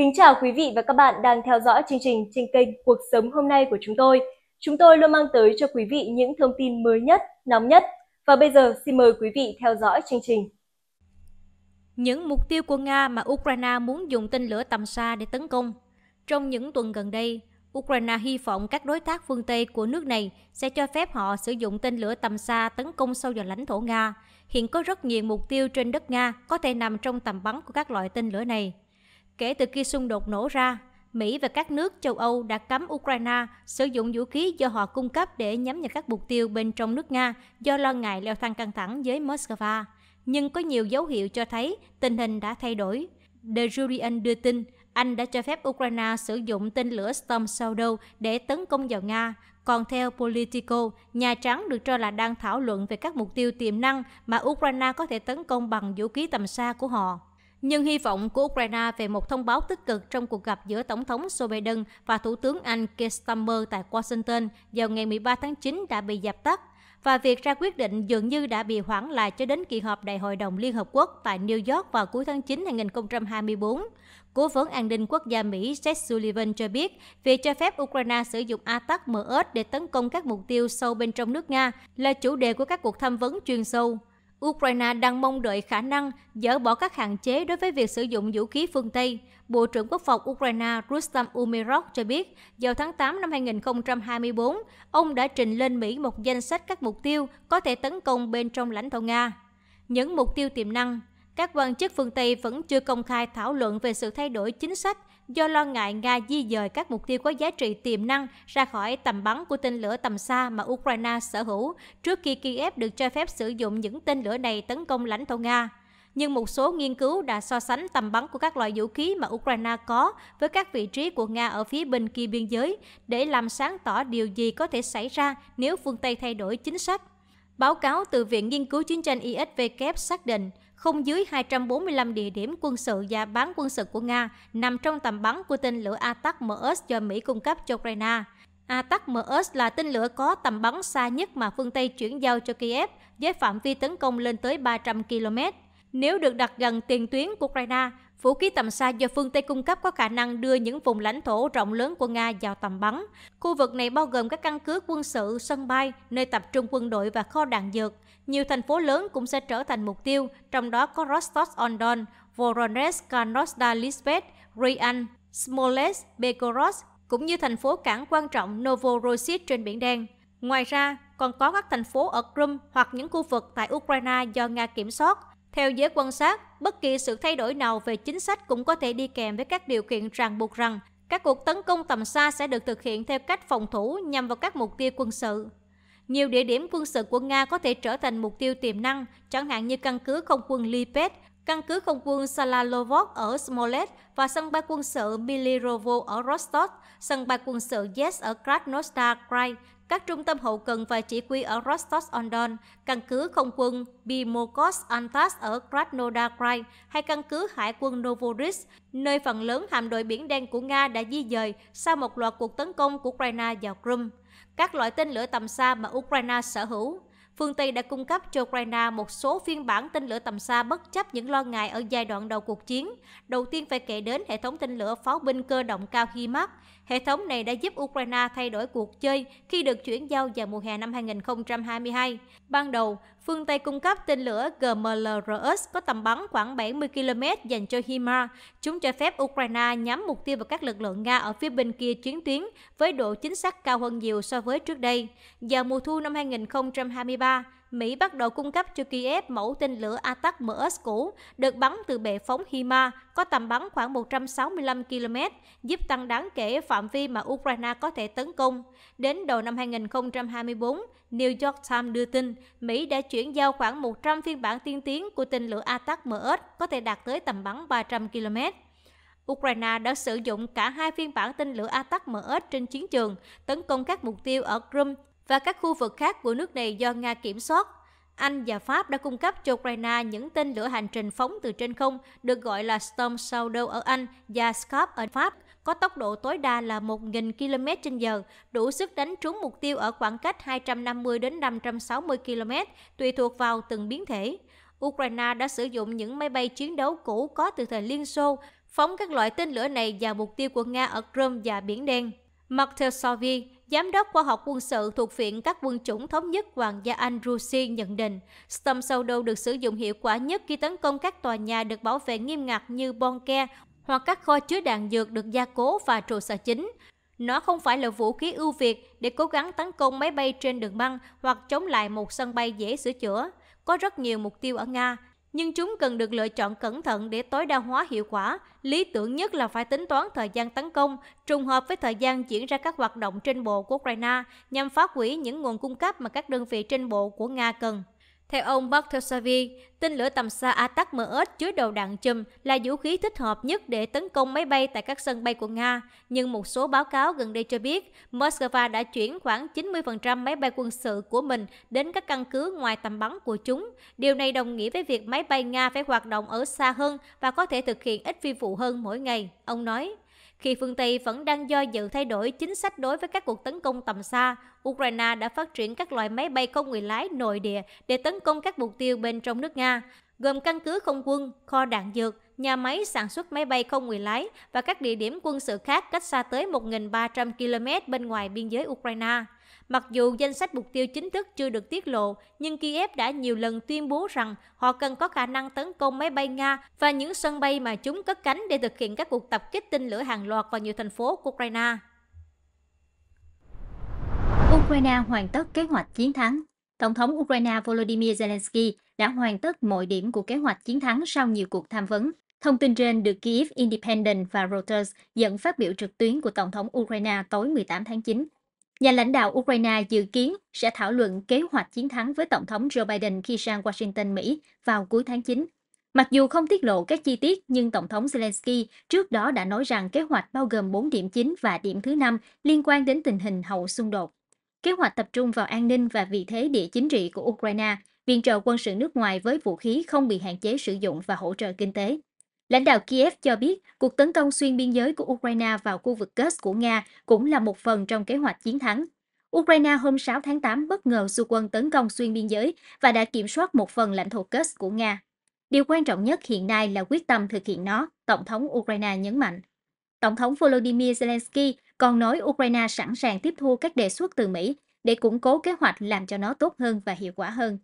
Kính chào quý vị và các bạn đang theo dõi chương trình trên kênh Cuộc sống hôm nay của chúng tôi. Chúng tôi luôn mang tới cho quý vị những thông tin mới nhất, nóng nhất. Và bây giờ xin mời quý vị theo dõi chương trình. Những mục tiêu của Nga mà Ukraine muốn dùng tên lửa tầm xa để tấn công. Trong những tuần gần đây, Ukraine hy vọng các đối tác phương Tây của nước này sẽ cho phép họ sử dụng tên lửa tầm xa tấn công sâu vào lãnh thổ Nga. Hiện có rất nhiều mục tiêu trên đất Nga có thể nằm trong tầm bắn của các loại tên lửa này. Kể từ khi xung đột nổ ra, Mỹ và các nước châu Âu đã cấm Ukraine sử dụng vũ khí do họ cung cấp để nhắm vào các mục tiêu bên trong nước Nga do lo ngại leo thang căng thẳng với Moscow. Nhưng có nhiều dấu hiệu cho thấy tình hình đã thay đổi. The Guardian đưa tin Anh đã cho phép Ukraine sử dụng tên lửa Storm Shadow để tấn công vào Nga. Còn theo Politico, Nhà Trắng được cho là đang thảo luận về các mục tiêu tiềm năng mà Ukraine có thể tấn công bằng vũ khí tầm xa của họ nhưng hy vọng của Ukraine về một thông báo tích cực trong cuộc gặp giữa Tổng thống Joe Biden và Thủ tướng Anh Keir Starmer tại Washington vào ngày 13 tháng 9 đã bị dập tắt và việc ra quyết định dường như đã bị hoãn lại cho đến kỳ họp Đại hội đồng Liên Hợp Quốc tại New York vào cuối tháng 9 năm 2024. Cố vấn an ninh quốc gia Mỹ Seth Sullivan cho biết, việc cho phép Ukraine sử dụng ATAC-MS để tấn công các mục tiêu sâu bên trong nước Nga là chủ đề của các cuộc tham vấn chuyên sâu. Ukraine đang mong đợi khả năng dỡ bỏ các hạn chế đối với việc sử dụng vũ khí phương Tây. Bộ trưởng Quốc phòng Ukraine Rustam Umerov cho biết, vào tháng 8 năm 2024, ông đã trình lên Mỹ một danh sách các mục tiêu có thể tấn công bên trong lãnh thổ Nga. Những mục tiêu tiềm năng, các quan chức phương Tây vẫn chưa công khai thảo luận về sự thay đổi chính sách do lo ngại Nga di dời các mục tiêu có giá trị tiềm năng ra khỏi tầm bắn của tên lửa tầm xa mà Ukraine sở hữu trước khi Kiev được cho phép sử dụng những tên lửa này tấn công lãnh thổ Nga. Nhưng một số nghiên cứu đã so sánh tầm bắn của các loại vũ khí mà Ukraine có với các vị trí của Nga ở phía bên kia biên giới để làm sáng tỏ điều gì có thể xảy ra nếu phương Tây thay đổi chính sách. Báo cáo từ Viện Nghiên cứu Chiến tranh ISW xác định, không dưới 245 địa điểm quân sự và bán quân sự của Nga nằm trong tầm bắn của tên lửa ATACMS do Mỹ cung cấp cho Ukraine. ATACMS là tên lửa có tầm bắn xa nhất mà phương Tây chuyển giao cho Kiev với phạm vi tấn công lên tới 300 km. Nếu được đặt gần tiền tuyến của Ukraine, Vũ khí tầm xa do phương Tây cung cấp có khả năng đưa những vùng lãnh thổ rộng lớn của Nga vào tầm bắn. Khu vực này bao gồm các căn cứ quân sự, sân bay, nơi tập trung quân đội và kho đạn dược. Nhiều thành phố lớn cũng sẽ trở thành mục tiêu, trong đó có Rostov-on-Don, Voronezh, Krasnodar-Lispet, Ryan, Smolensk, Begorod, cũng như thành phố cảng quan trọng Novorossiysk trên Biển Đen. Ngoài ra, còn có các thành phố ở Crimea hoặc những khu vực tại Ukraine do Nga kiểm soát. Theo giới quan sát, bất kỳ sự thay đổi nào về chính sách cũng có thể đi kèm với các điều kiện ràng buộc rằng các cuộc tấn công tầm xa sẽ được thực hiện theo cách phòng thủ nhằm vào các mục tiêu quân sự. Nhiều địa điểm quân sự của Nga có thể trở thành mục tiêu tiềm năng, chẳng hạn như căn cứ không quân Lipet, căn cứ không quân Salalovok ở Smolensk và sân bay quân sự Milirovo ở Rostov, sân bay quân sự Yes ở Krasnodar Krai, các trung tâm hậu cần và chỉ huy ở Rostov-on-Don, căn cứ không quân Bimokos Antas ở Krasnodar Krai hay căn cứ hải quân Novorys, nơi phần lớn hạm đội Biển Đen của Nga đã di dời sau một loạt cuộc tấn công của Ukraine vào Crimea. Các loại tên lửa tầm xa mà Ukraine sở hữu phương Tây đã cung cấp cho Ukraine một số phiên bản tên lửa tầm xa bất chấp những lo ngại ở giai đoạn đầu cuộc chiến. Đầu tiên phải kể đến hệ thống tên lửa pháo binh cơ động cao HIMARS. Hệ thống này đã giúp Ukraine thay đổi cuộc chơi khi được chuyển giao vào mùa hè năm 2022. Ban đầu, phương Tây cung cấp tên lửa GMLRS có tầm bắn khoảng 70 km dành cho HIMARS. Chúng cho phép Ukraine nhắm mục tiêu vào các lực lượng Nga ở phía bên kia chiến tuyến với độ chính xác cao hơn nhiều so với trước đây. Vào mùa thu năm 2023, Mỹ bắt đầu cung cấp cho Kiev mẫu tên lửa Atak MS cũ được bắn từ bệ phóng Hima có tầm bắn khoảng 165 km, giúp tăng đáng kể phạm vi mà Ukraine có thể tấn công. Đến đầu năm 2024, New York Times đưa tin Mỹ đã chuyển giao khoảng 100 phiên bản tiên tiến của tên lửa Atak MS có thể đạt tới tầm bắn 300 km. Ukraine đã sử dụng cả hai phiên bản tên lửa Atak MS trên chiến trường, tấn công các mục tiêu ở Crimea và các khu vực khác của nước này do Nga kiểm soát. Anh và Pháp đã cung cấp cho Ukraine những tên lửa hành trình phóng từ trên không được gọi là Storm Shadow ở Anh và Scop ở Pháp, có tốc độ tối đa là 1.000 km h đủ sức đánh trúng mục tiêu ở khoảng cách 250 đến 560 km, tùy thuộc vào từng biến thể. Ukraine đã sử dụng những máy bay chiến đấu cũ có từ thời Liên Xô, phóng các loại tên lửa này vào mục tiêu của Nga ở Crimea và Biển Đen. Martel Sovi, Giám đốc khoa học quân sự thuộc Viện các quân chủng thống nhất Hoàng gia Anh Rusi nhận định, stem cell được sử dụng hiệu quả nhất khi tấn công các tòa nhà được bảo vệ nghiêm ngặt như bunker hoặc các kho chứa đạn dược được gia cố và trụ sở chính. Nó không phải là vũ khí ưu việt để cố gắng tấn công máy bay trên đường băng hoặc chống lại một sân bay dễ sửa chữa. Có rất nhiều mục tiêu ở Nga, nhưng chúng cần được lựa chọn cẩn thận để tối đa hóa hiệu quả. Lý tưởng nhất là phải tính toán thời gian tấn công, trùng hợp với thời gian diễn ra các hoạt động trên bộ của Ukraine nhằm phá hủy những nguồn cung cấp mà các đơn vị trên bộ của Nga cần. Theo ông Bartosavi, tên lửa tầm xa Atak MS chứa đầu đạn chùm là vũ khí thích hợp nhất để tấn công máy bay tại các sân bay của Nga, nhưng một số báo cáo gần đây cho biết Moscow đã chuyển khoảng 90% máy bay quân sự của mình đến các căn cứ ngoài tầm bắn của chúng. Điều này đồng nghĩa với việc máy bay Nga phải hoạt động ở xa hơn và có thể thực hiện ít phi vụ hơn mỗi ngày, ông nói. Khi phương Tây vẫn đang do dự thay đổi chính sách đối với các cuộc tấn công tầm xa, Ukraine đã phát triển các loại máy bay không người lái nội địa để tấn công các mục tiêu bên trong nước Nga, gồm căn cứ không quân, kho đạn dược, nhà máy sản xuất máy bay không người lái và các địa điểm quân sự khác cách xa tới 1.300 km bên ngoài biên giới Ukraine. Mặc dù danh sách mục tiêu chính thức chưa được tiết lộ, nhưng Kiev đã nhiều lần tuyên bố rằng họ cần có khả năng tấn công máy bay Nga và những sân bay mà chúng cất cánh để thực hiện các cuộc tập kích tên lửa hàng loạt vào nhiều thành phố của Ukraine. Ukraine hoàn tất kế hoạch chiến thắng Tổng thống Ukraine Volodymyr Zelensky đã hoàn tất mọi điểm của kế hoạch chiến thắng sau nhiều cuộc tham vấn. Thông tin trên được Kiev Independent và Reuters dẫn phát biểu trực tuyến của Tổng thống Ukraine tối 18 tháng 9. Nhà lãnh đạo Ukraine dự kiến sẽ thảo luận kế hoạch chiến thắng với Tổng thống Joe Biden khi sang Washington, Mỹ vào cuối tháng 9. Mặc dù không tiết lộ các chi tiết, nhưng Tổng thống Zelensky trước đó đã nói rằng kế hoạch bao gồm 4 điểm chính và điểm thứ 5 liên quan đến tình hình hậu xung đột. Kế hoạch tập trung vào an ninh và vị thế địa chính trị của Ukraine, viện trợ quân sự nước ngoài với vũ khí không bị hạn chế sử dụng và hỗ trợ kinh tế. Lãnh đạo Kiev cho biết cuộc tấn công xuyên biên giới của Ukraine vào khu vực Kursk của Nga cũng là một phần trong kế hoạch chiến thắng. Ukraine hôm 6 tháng 8 bất ngờ xu quân tấn công xuyên biên giới và đã kiểm soát một phần lãnh thổ Kursk của Nga. Điều quan trọng nhất hiện nay là quyết tâm thực hiện nó, Tổng thống Ukraine nhấn mạnh. Tổng thống Volodymyr Zelensky còn nói Ukraine sẵn sàng tiếp thu các đề xuất từ Mỹ để củng cố kế hoạch làm cho nó tốt hơn và hiệu quả hơn.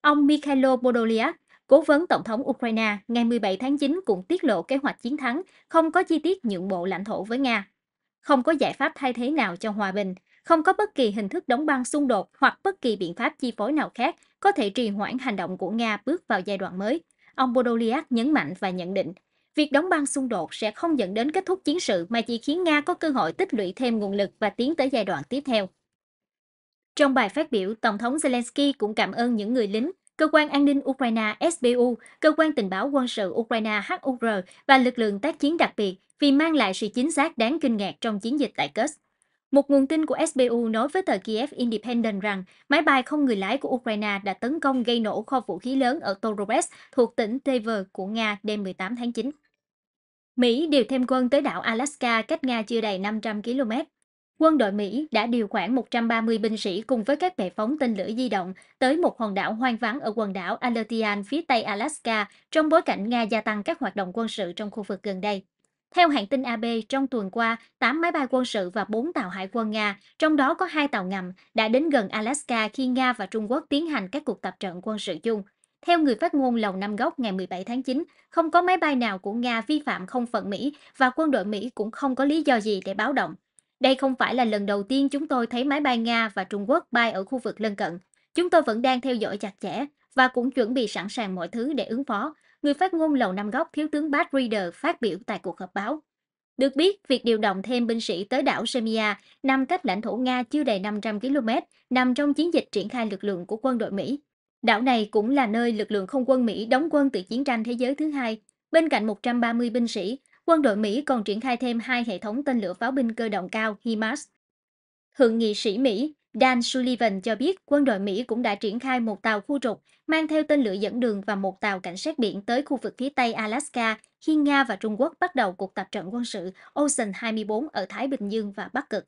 Ông Mikhailo Podolyak, Cố vấn Tổng thống Ukraine ngày 17 tháng 9 cũng tiết lộ kế hoạch chiến thắng không có chi tiết nhượng bộ lãnh thổ với Nga. Không có giải pháp thay thế nào cho hòa bình, không có bất kỳ hình thức đóng băng xung đột hoặc bất kỳ biện pháp chi phối nào khác có thể trì hoãn hành động của Nga bước vào giai đoạn mới. Ông Bodoliak nhấn mạnh và nhận định, việc đóng băng xung đột sẽ không dẫn đến kết thúc chiến sự mà chỉ khiến Nga có cơ hội tích lũy thêm nguồn lực và tiến tới giai đoạn tiếp theo. Trong bài phát biểu, Tổng thống Zelensky cũng cảm ơn những người lính, Cơ quan an ninh Ukraine SBU, Cơ quan tình báo quân sự Ukraine HUR và lực lượng tác chiến đặc biệt vì mang lại sự chính xác đáng kinh ngạc trong chiến dịch tại Kursk. Một nguồn tin của SBU nói với tờ Kiev Independent rằng máy bay không người lái của Ukraine đã tấn công gây nổ kho vũ khí lớn ở Torres thuộc tỉnh Tver của Nga đêm 18 tháng 9. Mỹ điều thêm quân tới đảo Alaska cách Nga chưa đầy 500 km quân đội Mỹ đã điều khoảng 130 binh sĩ cùng với các bệ phóng tên lửa di động tới một hòn đảo hoang vắng ở quần đảo Aleutian phía tây Alaska trong bối cảnh Nga gia tăng các hoạt động quân sự trong khu vực gần đây. Theo hãng tin AB, trong tuần qua, 8 máy bay quân sự và 4 tàu hải quân Nga, trong đó có 2 tàu ngầm, đã đến gần Alaska khi Nga và Trung Quốc tiến hành các cuộc tập trận quân sự chung. Theo người phát ngôn Lầu Năm Góc ngày 17 tháng 9, không có máy bay nào của Nga vi phạm không phận Mỹ và quân đội Mỹ cũng không có lý do gì để báo động. Đây không phải là lần đầu tiên chúng tôi thấy máy bay Nga và Trung Quốc bay ở khu vực lân cận. Chúng tôi vẫn đang theo dõi chặt chẽ và cũng chuẩn bị sẵn sàng mọi thứ để ứng phó, người phát ngôn Lầu Năm Góc Thiếu tướng Bad Reader phát biểu tại cuộc họp báo. Được biết, việc điều động thêm binh sĩ tới đảo Semia nằm cách lãnh thổ Nga chưa đầy 500 km, nằm trong chiến dịch triển khai lực lượng của quân đội Mỹ. Đảo này cũng là nơi lực lượng không quân Mỹ đóng quân từ chiến tranh thế giới thứ hai. Bên cạnh 130 binh sĩ, quân đội Mỹ còn triển khai thêm hai hệ thống tên lửa pháo binh cơ động cao HIMARS. Thượng nghị sĩ Mỹ Dan Sullivan cho biết quân đội Mỹ cũng đã triển khai một tàu khu trục mang theo tên lửa dẫn đường và một tàu cảnh sát biển tới khu vực phía Tây Alaska khi Nga và Trung Quốc bắt đầu cuộc tập trận quân sự Ocean 24 ở Thái Bình Dương và Bắc Cực.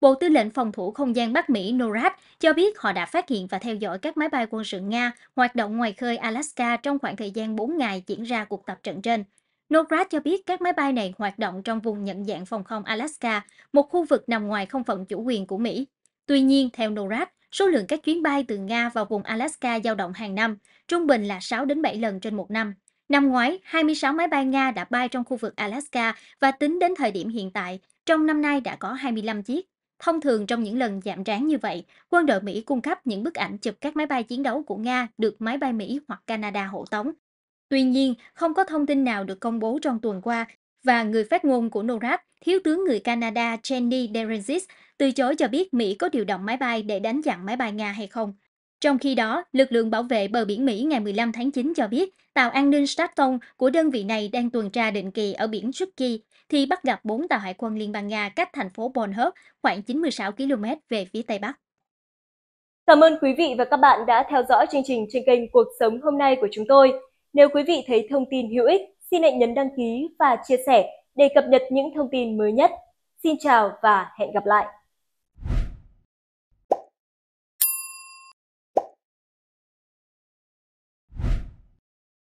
Bộ Tư lệnh Phòng thủ Không gian Bắc Mỹ NORAD cho biết họ đã phát hiện và theo dõi các máy bay quân sự Nga hoạt động ngoài khơi Alaska trong khoảng thời gian 4 ngày diễn ra cuộc tập trận trên. Norad cho biết các máy bay này hoạt động trong vùng nhận dạng phòng không Alaska, một khu vực nằm ngoài không phận chủ quyền của Mỹ. Tuy nhiên, theo Norad, số lượng các chuyến bay từ Nga vào vùng Alaska dao động hàng năm, trung bình là 6 đến 7 lần trên một năm. Năm ngoái, 26 máy bay Nga đã bay trong khu vực Alaska và tính đến thời điểm hiện tại, trong năm nay đã có 25 chiếc. Thông thường trong những lần giảm tráng như vậy, quân đội Mỹ cung cấp những bức ảnh chụp các máy bay chiến đấu của Nga được máy bay Mỹ hoặc Canada hộ tống, Tuy nhiên, không có thông tin nào được công bố trong tuần qua và người phát ngôn của NORAD, Thiếu tướng người Canada Jenny Derenzis, từ chối cho biết Mỹ có điều động máy bay để đánh chặn máy bay Nga hay không. Trong khi đó, lực lượng bảo vệ bờ biển Mỹ ngày 15 tháng 9 cho biết tàu an ninh Stratton của đơn vị này đang tuần tra định kỳ ở biển Turkey thì bắt gặp 4 tàu hải quân Liên bang Nga cách thành phố Bornholm khoảng 96 km về phía Tây Bắc. Cảm ơn quý vị và các bạn đã theo dõi chương trình trên kênh Cuộc Sống Hôm Nay của chúng tôi. Nếu quý vị thấy thông tin hữu ích, xin hãy nhấn đăng ký và chia sẻ để cập nhật những thông tin mới nhất. Xin chào và hẹn gặp lại!